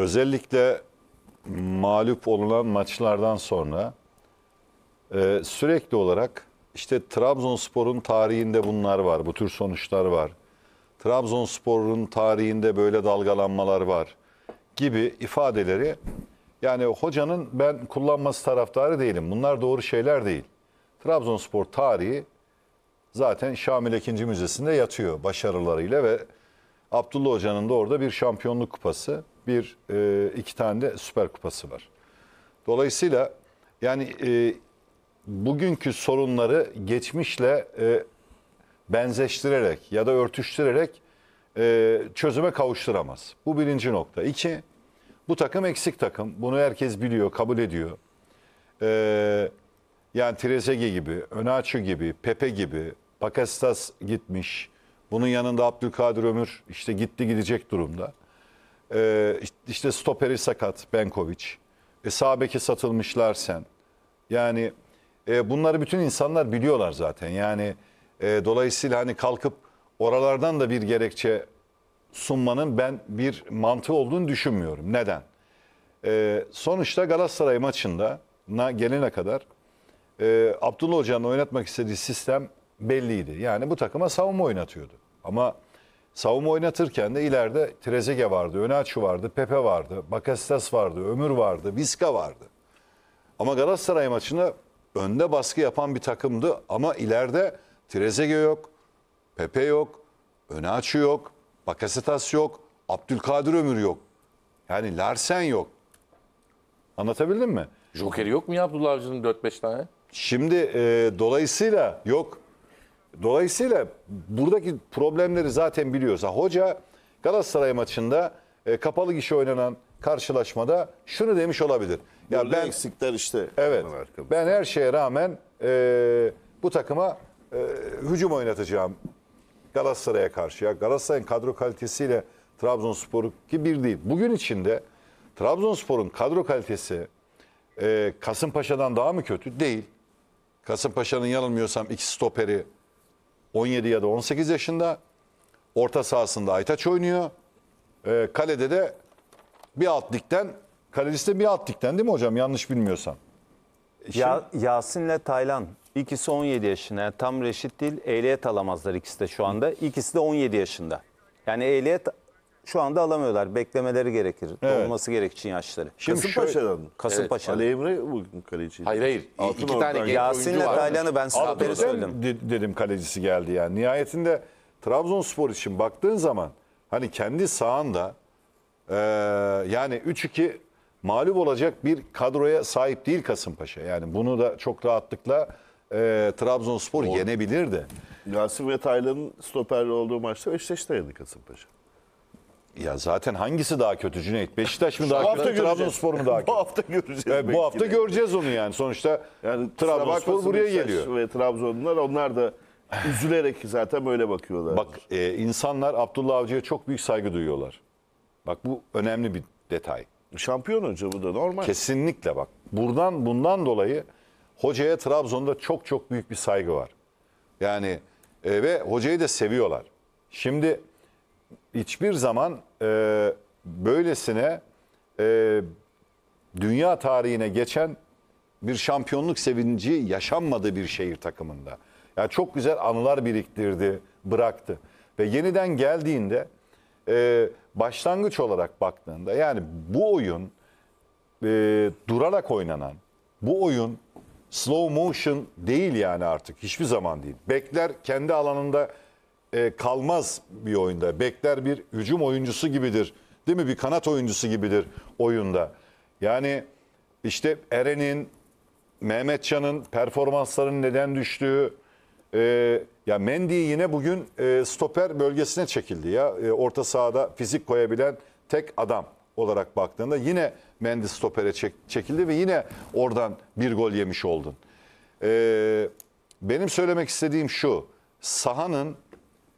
özellikle mağlup olunan maçlardan sonra e, sürekli olarak işte Trabzonspor'un tarihinde bunlar var, bu tür sonuçlar var. Trabzonspor'un tarihinde böyle dalgalanmalar var gibi ifadeleri yani hocanın ben kullanması taraftarı değilim. Bunlar doğru şeyler değil. Trabzonspor tarihi zaten Şamil 2. Müzesi'nde yatıyor başarılarıyla ve Abdullah Hoca'nın da orada bir şampiyonluk kupası bir e, iki tane de Süper Kupası var. Dolayısıyla yani e, bugünkü sorunları geçmişle e, benzeştirerek ya da örtüştürerek e, çözüme kavuşturamaz. Bu birinci nokta. İki, bu takım eksik takım. Bunu herkes biliyor, kabul ediyor. E, yani Trezege gibi, Önaço gibi, Pepe gibi, Pakastas gitmiş. Bunun yanında Abdülkadir Ömür işte gitti gidecek durumda. E, işte stoperi sakat Benkoviç, E, sağ beke satılmış Larsen. Yani e, bunları bütün insanlar biliyorlar zaten. Yani e, dolayısıyla hani kalkıp oralardan da bir gerekçe sunmanın ben bir mantığı olduğunu düşünmüyorum. Neden? E, sonuçta Galatasaray maçında na, gelene kadar e, Abdullah Hoca'nın oynatmak istediği sistem belliydi. Yani bu takıma savunma oynatıyordu. Ama Savunma oynatırken de ileride Trezege vardı, Önaçu vardı, Pepe vardı, Bakasitas vardı, Ömür vardı, Viska vardı. Ama Galatasaray maçında önde baskı yapan bir takımdı ama ileride Trezege yok, Pepe yok, Önaçu yok, Bakasitas yok, Abdülkadir Ömür yok. Yani Larsen yok. Anlatabildim mi? Joker'i yok mu ya Abdullah Avcı'nın 4-5 tane? Şimdi e, dolayısıyla yok. Dolayısıyla buradaki problemleri zaten biliyoruz. hoca Galatasaray maçında e, kapalı gişe oynanan karşılaşmada şunu demiş olabilir. Ya Böyle ben eksikler işte. Evet. Ben her şeye rağmen e, bu takıma e, hücum oynatacağım Galatasaray'a karşı. Ya Galatasaray'ın kadro kalitesiyle Trabzonspor ki bir değil. Bugün içinde Trabzonspor'un kadro kalitesi e, Kasımpaşa'dan daha mı kötü? Değil. Kasımpaşa'nın yanılmıyorsam iki stoperi 17 ya da 18 yaşında. Orta sahasında Aytaç oynuyor. E, kalede de bir alt ligden, kalecisi bir alt ligden değil mi hocam? Yanlış bilmiyorsam. Ya, Yasin'le Taylan ikisi 17 yaşında. Yani tam reşit değil. Ehliyet alamazlar ikisi de şu anda. İkisi de 17 yaşında. Yani ehliyet şu anda alamıyorlar. Beklemeleri gerekir. Evet. Olması gerekçin yaşları. Şimdi Kasımpaşa'dan. Kasımpaşa'dan. Ali Emre bugün kaleci. Hayır hayır. Altın İki tane genç Yasin'le Taylan'ı ben sabahları söyledim. dedim kalecisi geldi yani. Nihayetinde Trabzonspor için baktığın zaman hani kendi sahanda e, yani 3-2 mağlup olacak bir kadroya sahip değil Kasımpaşa. Yani bunu da çok rahatlıkla e, Trabzonspor Or yenebilirdi. Yasin ve Taylan'ın stoperli olduğu maçta Beşiktaş'ta yenildi Kasımpaşa. Ya zaten hangisi daha kötü Cüneyt? Beşiktaş mı daha kötü? Trabzonspor mu daha kötü? bu hafta göreceğiz. Evet, bu hafta de. göreceğiz onu yani. Sonuçta yani Trabzonspor buraya geliyor. Ve Trabzonlular onlar da üzülerek zaten böyle bakıyorlar. Bak e, insanlar Abdullah Avcı'ya çok büyük saygı duyuyorlar. Bak bu önemli bir detay. Şampiyon hoca bu da normal. Kesinlikle bak. Buradan bundan dolayı hocaya Trabzon'da çok çok büyük bir saygı var. Yani e, ve hocayı da seviyorlar. Şimdi hiçbir zaman e, böylesine e, dünya tarihine geçen bir şampiyonluk sevinci yaşanmadı bir şehir takımında. Yani çok güzel anılar biriktirdi, bıraktı. Ve yeniden geldiğinde e, başlangıç olarak baktığında yani bu oyun e, durarak oynanan, bu oyun slow motion değil yani artık hiçbir zaman değil. Bekler kendi alanında e, kalmaz bir oyunda. Bekler bir hücum oyuncusu gibidir. Değil mi? Bir kanat oyuncusu gibidir oyunda. Yani işte Eren'in, Mehmetcan'ın performanslarının neden düştüğü, e, ya Mendy yine bugün e, stoper bölgesine çekildi ya. E, orta sahada fizik koyabilen tek adam olarak baktığında yine Mendy stopere çek, çekildi ve yine oradan bir gol yemiş oldun. E, benim söylemek istediğim şu. Sahanın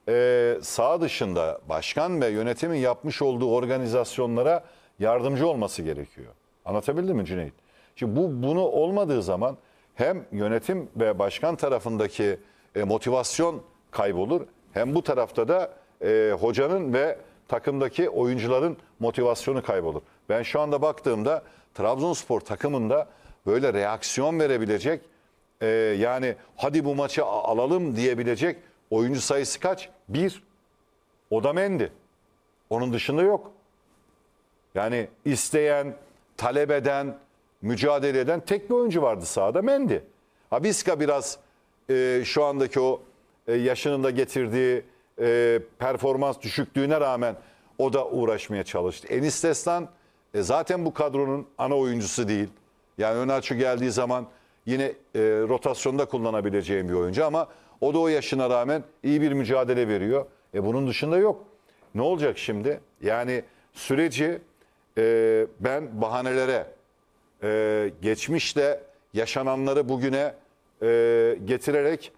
e, sağ dışında başkan ve yönetimin yapmış olduğu organizasyonlara yardımcı olması gerekiyor. Anlatabildim mi Cüneyt? Şimdi bu bunu olmadığı zaman hem yönetim ve başkan tarafındaki e, motivasyon kaybolur hem bu tarafta da e, hocanın ve takımdaki oyuncuların motivasyonu kaybolur. Ben şu anda baktığımda Trabzonspor takımında böyle reaksiyon verebilecek e, yani hadi bu maçı alalım diyebilecek Oyuncu sayısı kaç? Bir. O da Mendi. Onun dışında yok. Yani isteyen, talep eden, mücadele eden tek bir oyuncu vardı sahada Mendi. Habiska biraz e, şu andaki o e, yaşının da getirdiği e, performans düşüklüğüne rağmen o da uğraşmaya çalıştı. Enis Destan e, zaten bu kadronun ana oyuncusu değil. Yani ön açı geldiği zaman yine e, rotasyonda kullanabileceğim bir oyuncu ama o da o yaşına rağmen iyi bir mücadele veriyor. E bunun dışında yok. Ne olacak şimdi? Yani süreci e, ben bahanelere, e, geçmişte yaşananları bugüne e, getirerek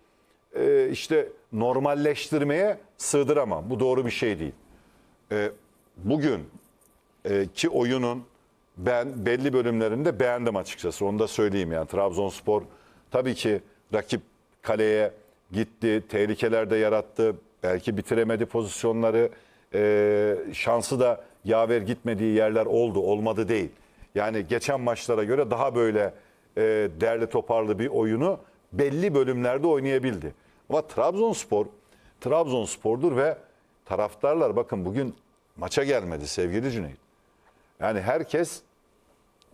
e, işte normalleştirmeye sığdıramam. Bu doğru bir şey değil. E, bugün e, ki oyunun ben belli bölümlerinde beğendim açıkçası. Onu da söyleyeyim yani. Trabzonspor tabii ki rakip kaleye gitti, tehlikeler de yarattı. Belki bitiremedi pozisyonları. E, şansı da yaver gitmediği yerler oldu, olmadı değil. Yani geçen maçlara göre daha böyle e, derli toparlı bir oyunu belli bölümlerde oynayabildi. Ama Trabzonspor, Trabzonspor'dur ve taraftarlar bakın bugün maça gelmedi sevgili Cüneyt. Yani herkes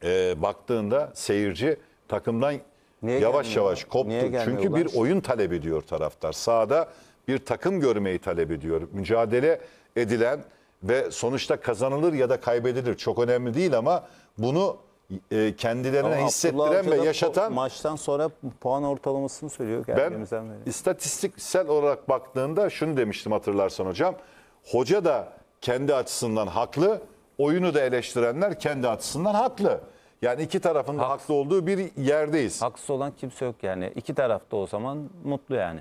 e, baktığında seyirci takımdan Niye yavaş gelmiyor? yavaş koptu. Niye Çünkü bir oyun talep ediyor taraftar. sağda bir takım görmeyi talep ediyor. Mücadele edilen ve sonuçta kazanılır ya da kaybedilir çok önemli değil ama bunu e, kendilerine ama hissettiren ve yaşatan maçtan sonra puan ortalamasını söylüyor Ben istatistiksel olarak baktığında şunu demiştim hatırlarsan hocam. Hoca da kendi açısından haklı, oyunu da eleştirenler kendi açısından haklı. Yani iki tarafın da haksız olduğu bir yerdeyiz. Haksız olan kimse yok yani. İki tarafta o zaman mutlu yani.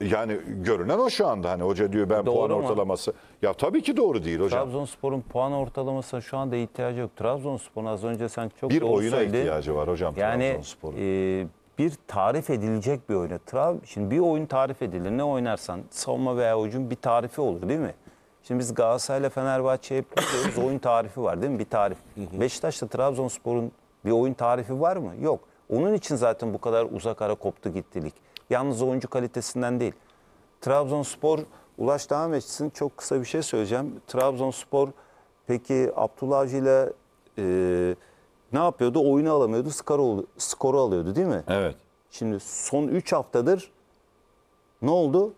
Yani görünen o şu anda hani hoca diyor ben e, Doğru puan mu? ortalaması. Ya tabii ki doğru değil hocam. Trabzonspor'un puan ortalamasına şu anda ihtiyacı yok. Trabzonspor'un az önce sen çok bir doğru oyuna ihtiyacı var hocam Yani Trabzonspor'un. e, bir tarif edilecek bir oyunu. Trab Şimdi bir oyun tarif edilir. Ne oynarsan savunma veya hücum bir tarifi olur değil mi? Şimdi biz Galatasaray'la Fenerbahçe'ye hep diyoruz oyun tarifi var değil mi? Bir tarif. Beşiktaş'ta Trabzonspor'un bir oyun tarifi var mı? Yok. Onun için zaten bu kadar uzak ara koptu gittilik. Yalnız oyuncu kalitesinden değil. Trabzonspor, Ulaş devam etsin. Çok kısa bir şey söyleyeceğim. Trabzonspor peki Abdullah Avcı ile e, ne yapıyordu? Oyunu alamıyordu, skoru, skoru alıyordu değil mi? Evet. Şimdi son 3 haftadır ne oldu?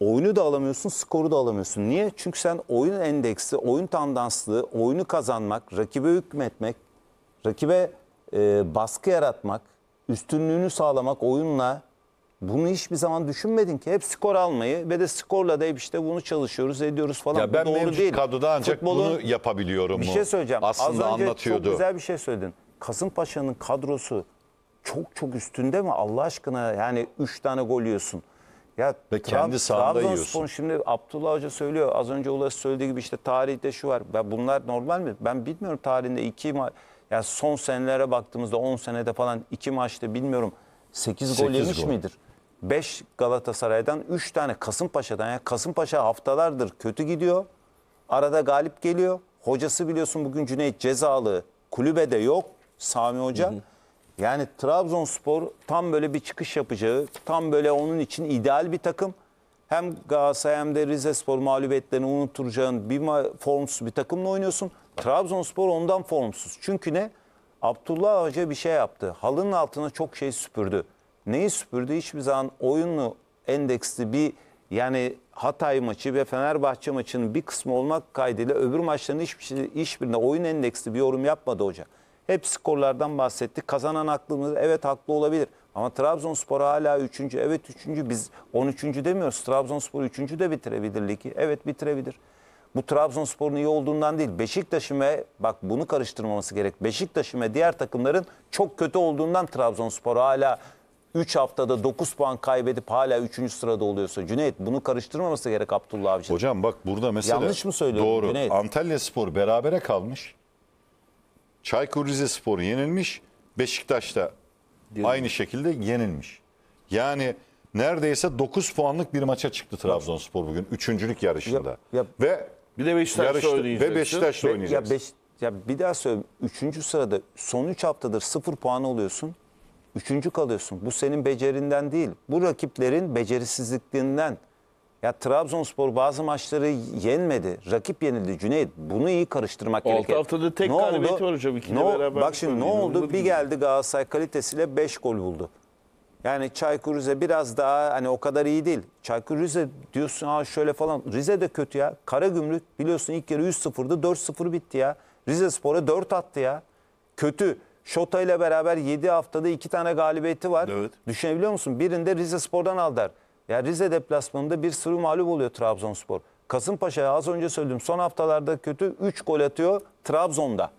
Oyunu da alamıyorsun, skoru da alamıyorsun. Niye? Çünkü sen oyun endeksi, oyun tandanslı, oyunu kazanmak, rakibe hükmetmek, rakibe e, baskı yaratmak, üstünlüğünü sağlamak oyunla bunu hiçbir zaman düşünmedin ki. Hep skor almayı ve de skorla deyip işte bunu çalışıyoruz, ediyoruz falan. Ya ben Bu doğru mevcut değil. kadroda ancak Futbolun, bunu yapabiliyorum. Bir mu? şey söyleyeceğim. Aslında Az önce anlatıyordu. çok güzel bir şey söyledin. Kasımpaşa'nın kadrosu çok çok üstünde mi Allah aşkına? Yani 3 tane gol yiyorsun. Ya Ve Trab kendi sahanda Trabzonspor şimdi Abdullah Hoca söylüyor. Az önce Ulas söylediği gibi işte tarihte şu var. Ya bunlar normal mi? Ben bilmiyorum tarihinde iki ma- ya son senelere baktığımızda 10 senede falan 2 maçta bilmiyorum 8 gol yemiş midir? 5 Galatasaray'dan 3 tane Kasımpaşa'dan. Yani Kasımpaşa haftalardır kötü gidiyor. Arada galip geliyor. Hocası biliyorsun bugün Cüneyt cezalı. Kulübede yok Sami Hoca. Hı hı. Yani Trabzonspor tam böyle bir çıkış yapacağı, tam böyle onun için ideal bir takım. Hem Galatasaray hem de Rizespor mağlubiyetlerini unuturacağın bir formsuz bir takımla oynuyorsun. Trabzonspor ondan formsuz. Çünkü ne? Abdullah Hoca bir şey yaptı. Halının altına çok şey süpürdü. Neyi süpürdü? Hiçbir zaman oyunlu endeksli bir yani Hatay maçı ve Fenerbahçe maçının bir kısmı olmak kaydıyla öbür maçların hiçbir, şey, hiçbirine oyun endeksli bir yorum yapmadı hoca. Hep skorlardan bahsettik. Kazanan haklımız evet haklı olabilir. Ama Trabzonspor hala 3. Evet 3. Biz 13. demiyoruz. Trabzonspor 3. de bitirebilir ligi. Evet bitirebilir bu Trabzonspor'un iyi olduğundan değil. Beşiktaş'ın ve bak bunu karıştırmaması gerek. Beşiktaş'ın ve diğer takımların çok kötü olduğundan Trabzonspor hala 3 haftada 9 puan kaybedip hala 3. sırada oluyorsa Cüneyt bunu karıştırmaması gerek Abdullah Abici. Hocam bak burada mesela Yanlış mı söylüyorum doğru. Cüneyt? Antalya Spor berabere kalmış. Çaykur Rizespor yenilmiş. Beşiktaş da aynı şekilde yenilmiş. Yani neredeyse 9 puanlık bir maça çıktı Trabzonspor bugün. Üçüncülük yarışında. Yap, yap. Ve bir de Beşiktaş'ta Yarıştı- oynayacak. ve Beşiktaş'ta Be- ya, beş, ya bir daha söyleyeyim. Üçüncü sırada son üç haftadır sıfır puan alıyorsun Üçüncü kalıyorsun. Bu senin becerinden değil. Bu rakiplerin becerisizliklerinden Ya Trabzonspor bazı maçları yenmedi. Rakip yenildi Cüneyt. Bunu iyi karıştırmak Altı gerekiyor. haftadır tek galibiyeti var hocam. Ne o- Bak şimdi ne oldu? Bir bir geldi Galatasaray kalitesiyle 5 gol buldu. Yani Çaykur Rize biraz daha hani o kadar iyi değil. Çaykur Rize diyorsun ha şöyle falan. Rize de kötü ya. Karagümrük biliyorsun ilk yarı 3-0'dı 4-0 bitti ya. Rize Spor'a 4 attı ya. Kötü. Şota ile beraber 7 haftada 2 tane galibiyeti var. Evet. Düşünebiliyor musun? Birinde Rize Spor'dan aldılar. Ya Rize deplasmanında bir sürü mağlup oluyor Trabzonspor. Kasımpaşa'ya az önce söyledim son haftalarda kötü 3 gol atıyor Trabzon'da.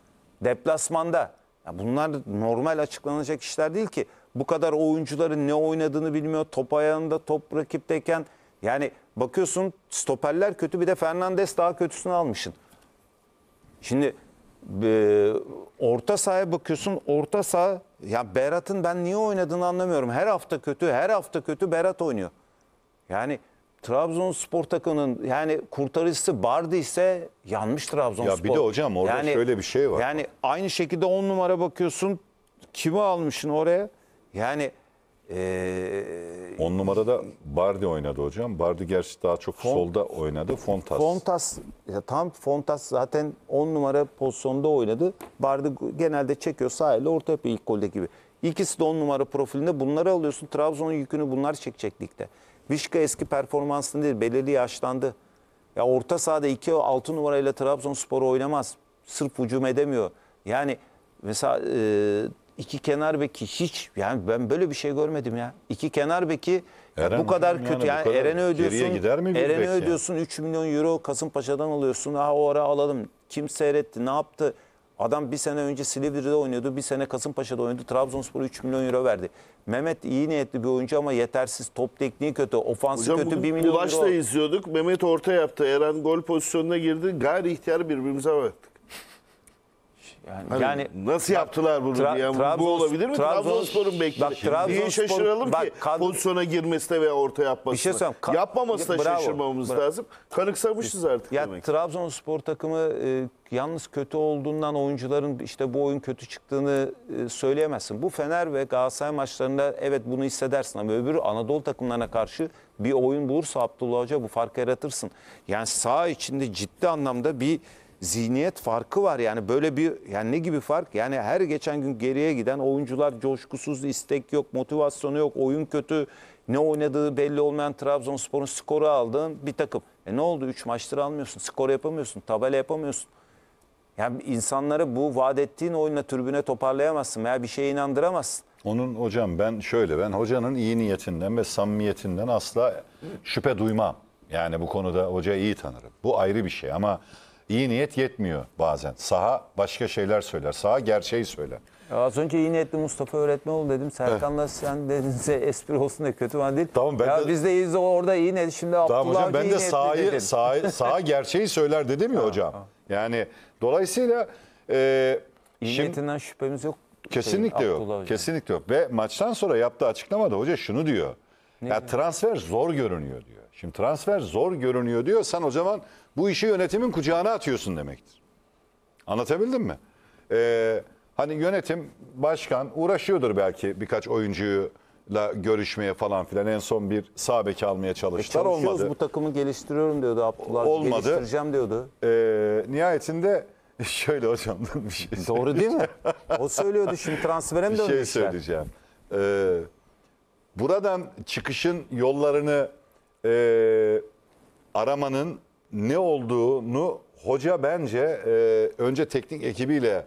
Deplasmanda. Ya bunlar normal açıklanacak işler değil ki. Bu kadar oyuncuların ne oynadığını bilmiyor. Top ayağında, top rakipteyken. Yani bakıyorsun stoperler kötü bir de Fernandes daha kötüsünü almışsın. Şimdi e, orta sahaya bakıyorsun. Orta saha ya Berat'ın ben niye oynadığını anlamıyorum. Her hafta kötü, her hafta kötü Berat oynuyor. Yani Trabzonspor takımının yani kurtarıcısı Bardi ise yanmış Trabzonspor. Ya bir de hocam orada yani, şöyle bir şey var. Yani aynı şekilde on numara bakıyorsun. Kimi almışsın oraya? Yani ee, On numarada Bardi oynadı hocam. Bardi gerçi daha çok Font, solda oynadı. Fontas. Fontas tam Fontas zaten on numara pozisyonda oynadı. Bardi genelde çekiyor sahile orta yapıyor ilk golde gibi. İkisi de on numara profilinde bunları alıyorsun. Trabzon'un yükünü bunlar çekecek ligde. Vişka eski performansında değil belirli yaşlandı. Ya orta sahada 2 altı numarayla Trabzonspor oynamaz. Sırf hücum edemiyor. Yani mesela e, iki kenar beki hiç yani ben böyle bir şey görmedim ya. İki kenar beki Eren bu kadar yani kötü yani, yani Eren'e ödüyorsun. gider mi Eren'e ödüyorsun yani? 3 milyon euro Kasımpaşa'dan alıyorsun. Ha o ara alalım. Kim seyretti? Ne yaptı? Adam bir sene önce Silivri'de oynuyordu. Bir sene Kasımpaşa'da oynadı. Trabzonspor'a 3 milyon euro verdi. Mehmet iyi niyetli bir oyuncu ama yetersiz. Top tekniği kötü. Ofansı Hocam, kötü. 1 milyon euro. izliyorduk. Mehmet orta yaptı. Eren gol pozisyonuna girdi. Gayri ihtiyar birbirimize baktık. Yani, hani yani nasıl yaptılar bunu? Tra- yani Trabzon, bu olabilir mi? Trabzonspor'un beklediği. Şey. Bak, Niye şaşıralım bak, ki kan- pozisyona girmesine veya ortaya yapmasına? şey söyleyeyim, Yapmaması da bravo, şaşırmamamız bravo. lazım. Kanıksamışız artık ya, demek. Trabzonspor takımı e, yalnız kötü olduğundan oyuncuların işte bu oyun kötü çıktığını e, söyleyemezsin. Bu Fener ve Galatasaray maçlarında evet bunu hissedersin ama öbürü Anadolu takımlarına karşı bir oyun bulursa Abdullah Hoca bu farkı yaratırsın. Yani sağ içinde ciddi anlamda bir zihniyet farkı var. Yani böyle bir yani ne gibi fark? Yani her geçen gün geriye giden oyuncular coşkusuz, istek yok, motivasyonu yok, oyun kötü. Ne oynadığı belli olmayan Trabzonspor'un skoru aldığın bir takım. E ne oldu? 3 maçtır almıyorsun. Skor yapamıyorsun. Tabela yapamıyorsun. Yani insanları bu vaat ettiğin oyunla türbüne toparlayamazsın veya bir şeye inandıramazsın. Onun hocam ben şöyle ben hocanın iyi niyetinden ve samimiyetinden asla şüphe duymam. Yani bu konuda hoca iyi tanırım. Bu ayrı bir şey ama iyi niyet yetmiyor bazen. Saha başka şeyler söyler. Saha gerçeği söyler. Ya az önce iyi niyetli Mustafa öğretmen dedim. Serkan'la sen dedinse espri olsun diye kötü bana değil. Tamam ben ya de... biz de iyiyiz orada iyi niyet. Şimdi tamam hocam ben de sahayı, sahayı, saha gerçeği söyler dedim ya ha, hocam. Ha. Yani dolayısıyla e, iyi şimdi, niyetinden şüphemiz yok. Şey, kesinlikle şey, yok. Hocam. Kesinlikle yok. Ve maçtan sonra yaptığı açıklamada hoca şunu diyor. Ne ya transfer zor görünüyor diyor. Şimdi transfer zor görünüyor diyor. Sen o zaman bu işi yönetimin kucağına atıyorsun demektir. Anlatabildim mi? Ee, hani yönetim, başkan uğraşıyordur belki birkaç oyuncuyu la görüşmeye falan filan en son bir sağ bek almaya çalıştılar e olmadı. bu takımı geliştiriyorum diyordu Abdullah. Olmadı. Geliştireceğim diyordu. Ee, nihayetinde şöyle hocam bir şey Doğru değil mi? O söylüyordu şimdi transfere mi dönmüşler? Bir şey söyleyeceğim. Ee, buradan çıkışın yollarını e, aramanın ne olduğunu hoca bence e, önce teknik ekibiyle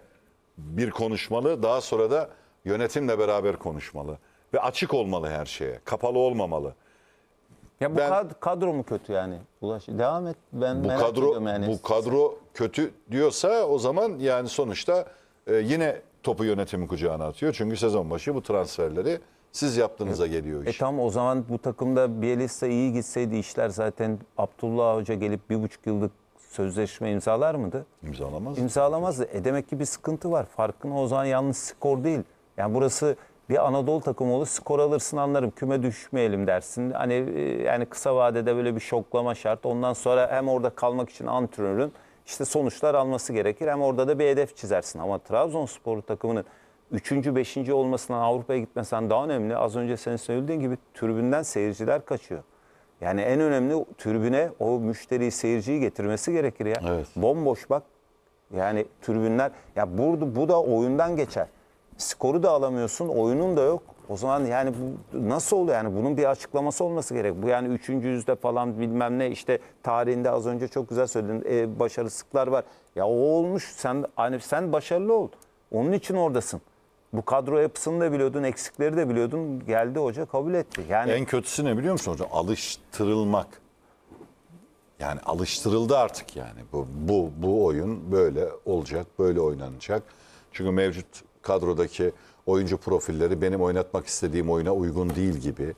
bir konuşmalı. Daha sonra da yönetimle beraber konuşmalı. Ve açık olmalı her şeye. Kapalı olmamalı. Ya bu Ben- kadro mu kötü yani? Ulaş devam et. Ben Bu merak kadro yani. bu kadro kötü diyorsa o zaman yani sonuçta e, yine topu yönetimi kucağına atıyor. Çünkü sezon başı bu transferleri siz yaptığınıza geliyor e iş. E tam o zaman bu takımda Bielitsa iyi gitseydi işler zaten Abdullah Hoca gelip bir buçuk yıllık sözleşme imzalar mıydı? İmzalamazdı. İmzalamazdı. E demek ki bir sıkıntı var. Farkın o zaman yalnız skor değil. Yani burası bir Anadolu takımı olur skor alırsın anlarım küme düşmeyelim dersin. Hani e, yani kısa vadede böyle bir şoklama şart. Ondan sonra hem orada kalmak için antrenörün işte sonuçlar alması gerekir. Hem orada da bir hedef çizersin. Ama Trabzonspor takımının üçüncü, beşinci olmasından Avrupa'ya gitmesen daha önemli. Az önce senin söylediğin gibi türbünden seyirciler kaçıyor. Yani en önemli türbüne o müşteriyi, seyirciyi getirmesi gerekir ya. Evet. Bomboş bak. Yani türbünler ya burada bu da oyundan geçer. Skoru da alamıyorsun, oyunun da yok. O zaman yani bu nasıl oluyor? Yani bunun bir açıklaması olması gerek. Bu yani üçüncü yüzde falan bilmem ne işte tarihinde az önce çok güzel söyledin. E, başarısızlıklar var. Ya o olmuş. Sen hani sen başarılı ol. Onun için oradasın. Bu kadro yapısını da biliyordun, eksikleri de biliyordun. Geldi hoca kabul etti. Yani En kötüsü ne biliyor musun hocam? Alıştırılmak. Yani alıştırıldı artık yani. Bu, bu, bu oyun böyle olacak, böyle oynanacak. Çünkü mevcut kadrodaki oyuncu profilleri benim oynatmak istediğim oyuna uygun değil gibi.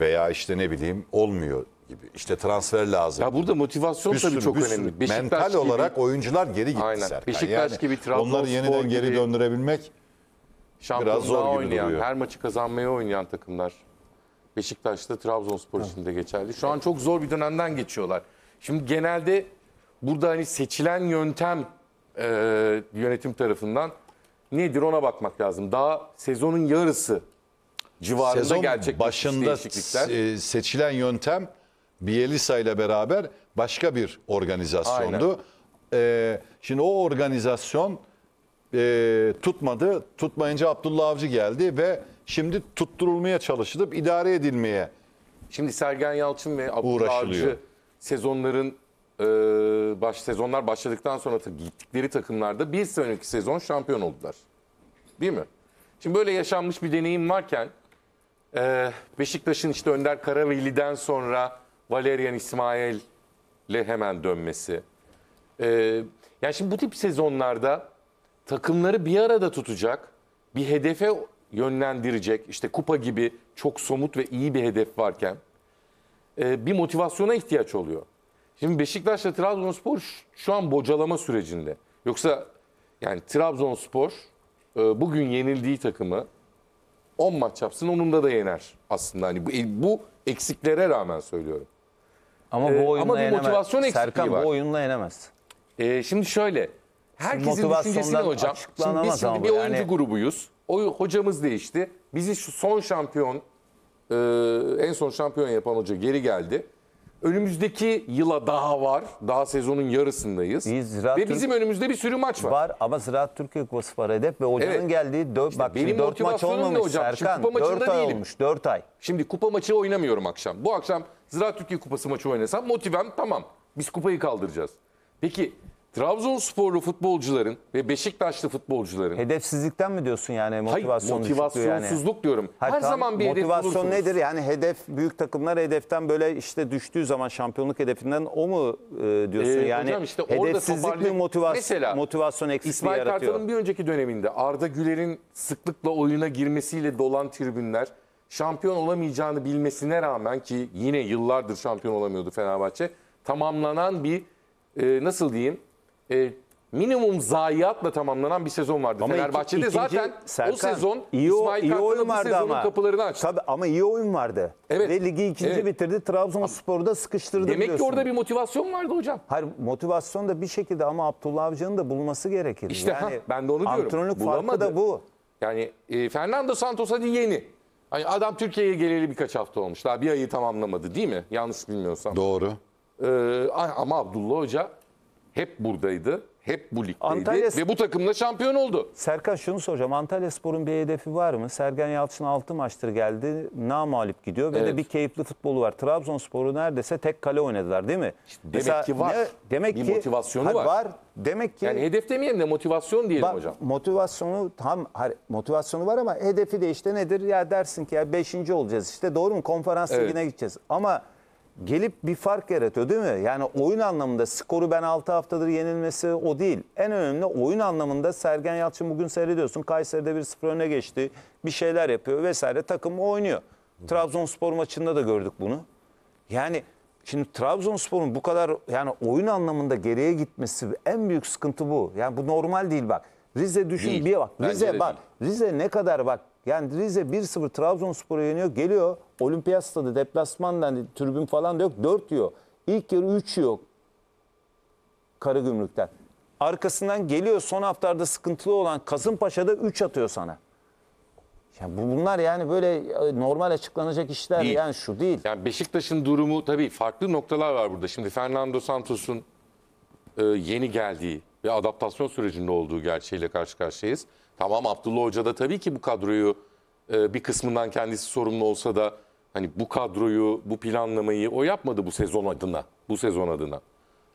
Veya işte ne bileyim olmuyor gibi. İşte transfer lazım. Ya burada motivasyon tabii çok önemli. Beşiktaş mental gibi- olarak oyuncular geri gitti Aynen. Serkan. Beşiktaş gibi, Onları yeniden geri gibi. döndürebilmek Şampiyonluğa zor gibi oynayan, duruyor. her maçı kazanmaya oynayan takımlar. Beşiktaş'ta Trabzonspor için de geçerli. Şu an çok zor bir dönemden geçiyorlar. Şimdi genelde burada hani seçilen yöntem e, yönetim tarafından nedir ona bakmak lazım. Daha sezonun yarısı civarında Sezon gerçekleşmiş başında değişiklikler. E, seçilen yöntem Bielisa ile beraber başka bir organizasyondu. Ee, şimdi o organizasyon e, tutmadı. Tutmayınca Abdullah Avcı geldi ve şimdi tutturulmaya çalışılıp idare edilmeye Şimdi Sergen Yalçın ve Abdullah Avcı sezonların e, baş sezonlar başladıktan sonra tabii gittikleri takımlarda bir sonraki sezon şampiyon oldular. Değil mi? Şimdi böyle yaşanmış bir deneyim varken e, Beşiktaş'ın işte Önder Karaveli'den sonra Valerian İsmail'le hemen dönmesi. E, yani şimdi bu tip sezonlarda takımları bir arada tutacak, bir hedefe yönlendirecek, işte kupa gibi çok somut ve iyi bir hedef varken e, bir motivasyona ihtiyaç oluyor. Şimdi Beşiktaş'la Trabzonspor şu an bocalama sürecinde. Yoksa yani Trabzonspor e, bugün yenildiği takımı 10 maç yapsın onun da yener aslında. Hani bu, e, bu eksiklere rağmen söylüyorum. Ama bu oyunla ee, ama bir motivasyon eksikliği Serkan, bu oyunla yenemez. Ee, şimdi şöyle herkesin düşüncesi ne hocam? Şimdi biz şimdi bir oyuncu yani... grubuyuz. O, hocamız değişti. Bizi şu son şampiyon, e, en son şampiyon yapan hoca geri geldi. Önümüzdeki yıla daha var. Daha sezonun yarısındayız. Biz ve Türk... bizim önümüzde bir sürü maç var. Var ama Ziraat Türkiye Kupası var edep ve hocanın evet. geldiği 4 işte bak benim 4 maç olmamış ne hocam? Serkan. Şimdi kupa maçında 4 ay değilim. olmuş 4 ay. Şimdi kupa maçı oynamıyorum akşam. Bu akşam Ziraat Türkiye Kupası maçı oynasam motivem tamam. Biz kupayı kaldıracağız. Peki Trabzonsporlu futbolcuların ve Beşiktaşlı futbolcuların Hedefsizlikten mi diyorsun yani hayır motivasyon düşüklüğü yani? motivasyonsuzluk diyorum. Hayır, Her tamam, zaman bir motivasyon bulursunuz. nedir? Yani hedef büyük takımlar hedeften böyle işte düştüğü zaman şampiyonluk hedefinden o mu e, diyorsun? Ee, yani hocam işte hedefsizlik mi motivasyon Mesela motivasyon eksikliği İsmail yaratıyor? Kartal'ın bir önceki döneminde Arda Güler'in sıklıkla oyuna girmesiyle dolan tribünler şampiyon olamayacağını bilmesine rağmen ki yine yıllardır şampiyon olamıyordu Fenerbahçe tamamlanan bir e, nasıl diyeyim e, minimum zayiatla tamamlanan bir sezon vardı. Ama Fenerbahçe'de ikinci, zaten Serkan, o sezon iyi, İsmail iyi oyun vardı sezonun ama. kapılarını açtı. Tabii ama iyi oyun vardı. Evet. Ve ligi ikinci evet. bitirdi. Trabzonspor'u da sıkıştırdı Demek biliyorsun. ki orada bir motivasyon vardı hocam. Hayır motivasyon da bir şekilde ama Abdullah Avcı'nın da bulması gerekir. İşte yani, ha, ben de onu diyorum. Antrenörlük farkı da bu. Yani e, Fernando Santos hadi yeni. Hani adam Türkiye'ye geleli birkaç hafta olmuş. Daha bir ayı tamamlamadı değil mi? Yanlış bilmiyorsam. Doğru. Ee, ama Abdullah Hoca hep buradaydı. Hep bu ligdeydi Antalya... ve bu takımla şampiyon oldu. Serkan şunu soracağım. Antalya Spor'un bir hedefi var mı? Sergen Yalçın 6 maçtır geldi. Namalip gidiyor ve evet. de bir keyifli futbolu var. Trabzonspor'u neredeyse tek kale oynadılar değil mi? İşte demek Mesela, ki var. Ne, demek bir ki, motivasyonu var. var. Demek ki yani hedef demeyelim de motivasyon diyelim bak, hocam. Motivasyonu tam motivasyonu var ama hedefi de işte nedir? Ya dersin ki ya 5. olacağız işte doğru mu? Konferans evet. ligine gideceğiz. Ama gelip bir fark yaratıyor değil mi? Yani oyun anlamında skoru ben 6 haftadır yenilmesi o değil. En önemli oyun anlamında Sergen Yalçın bugün seyrediyorsun. Kayseri'de bir 0 öne geçti. Bir şeyler yapıyor vesaire takım oynuyor. Trabzonspor maçında da gördük bunu. Yani şimdi Trabzonspor'un bu kadar yani oyun anlamında geriye gitmesi en büyük sıkıntı bu. Yani bu normal değil bak. Rize düşün değil. bir bak. Rize bak. Rize ne kadar bak yani Rize 1-0 Trabzonspor'u yeniyor. Geliyor olimpiyat stadı deplasmandan yani falan da yok. 4 diyor. İlk yarı 3 yok, Karagümrük'ten. Arkasından geliyor son haftalarda sıkıntılı olan Kasımpaşa'da 3 atıyor sana. Yani bu, bunlar yani böyle e, normal açıklanacak işler değil. yani şu değil. Yani Beşiktaş'ın durumu tabii farklı noktalar var burada. Şimdi Fernando Santos'un e, yeni geldiği ve adaptasyon sürecinde olduğu gerçeğiyle karşı karşıyayız. Tamam Abdullah Hoca da tabii ki bu kadroyu e, bir kısmından kendisi sorumlu olsa da hani bu kadroyu, bu planlamayı o yapmadı bu sezon adına. Bu sezon adına.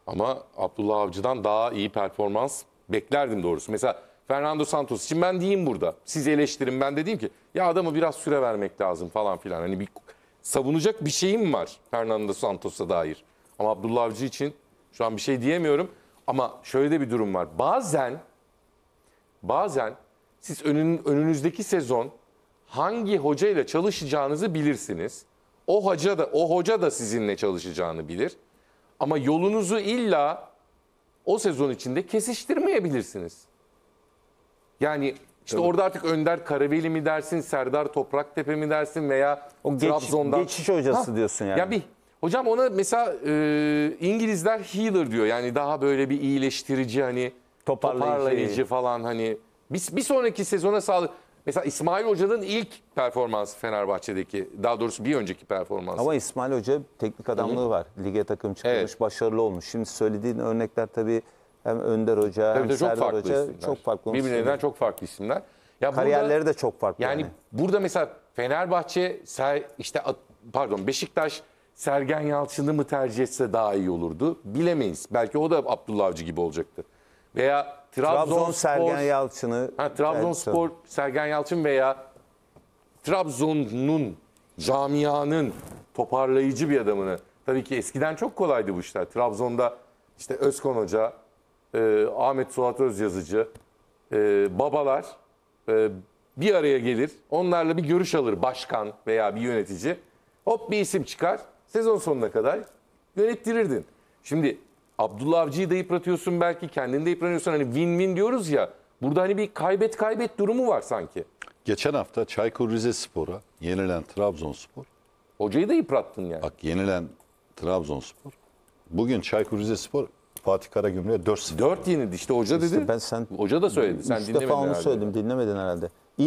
Ama Abdullah Avcı'dan daha iyi performans beklerdim doğrusu. Mesela Fernando Santos için ben diyeyim burada. Siz eleştirin ben dediğim ki ya adamı biraz süre vermek lazım falan filan. Hani bir savunacak bir şeyim var Fernando Santos'a dair. Ama Abdullah Avcı için şu an bir şey diyemiyorum. Ama şöyle de bir durum var. Bazen bazen siz önün, önünüzdeki sezon hangi hoca ile çalışacağınızı bilirsiniz. O hoca da o hoca da sizinle çalışacağını bilir. Ama yolunuzu illa o sezon içinde kesiştirmeyebilirsiniz. Yani işte Tabii. orada artık Önder Karaveli mi dersin, Serdar Topraktepe mi dersin veya o geç, Trabzon'dan. Geçiş hocası ha, diyorsun yani. Ya bir Hocam ona mesela e, İngilizler healer diyor. Yani daha böyle bir iyileştirici hani toparlayıcı, toparlayıcı falan hani biz bir sonraki sezona sağlık. Mesela İsmail Hoca'nın ilk performansı Fenerbahçe'deki daha doğrusu bir önceki performansı. Ama İsmail Hoca teknik adamlığı var. Lige takım çıkmış, evet. başarılı olmuş. Şimdi söylediğin örnekler tabii hem Önder Hoca tabii hem çok Serdar Hoca isimler. çok farklı. isimler. Birbirlerinden çok farklı isimler. Ya Kariyerleri burada, de çok farklı. Yani, yani burada mesela Fenerbahçe işte pardon Beşiktaş Sergen Yalçın'ı mı tercih etse daha iyi olurdu bilemeyiz. Belki o da Abdullah Avcı gibi olacaktı. Veya Trabzon Sergen Yalçın'ı Ha Trabzonspor Sergen Yalçın veya Trabzon'un camianın toparlayıcı bir adamını. Tabii ki eskiden çok kolaydı bu işler. Trabzon'da işte Özkon Hoca, e, Ahmet Suat yazıcı, e, babalar e, bir araya gelir. Onlarla bir görüş alır başkan veya bir yönetici. Hop bir isim çıkar. Sezon sonuna kadar yönettirirdin. Şimdi Abdullah Avcı'yı da yıpratıyorsun belki kendini de yıpranıyorsun. Hani win-win diyoruz ya. Burada hani bir kaybet kaybet durumu var sanki. Geçen hafta Çaykur Rizespor'a yenilen Trabzonspor. Hocayı da yıprattın yani. Bak yenilen Trabzonspor. Bugün Çaykur Rizespor Fatih Karagümrük'e 4-0. 4 yenildi işte hoca dedi. ben sen Hoca da söyledi. Sen dinlemedin defa onu herhalde. söyledim dinlemedin herhalde.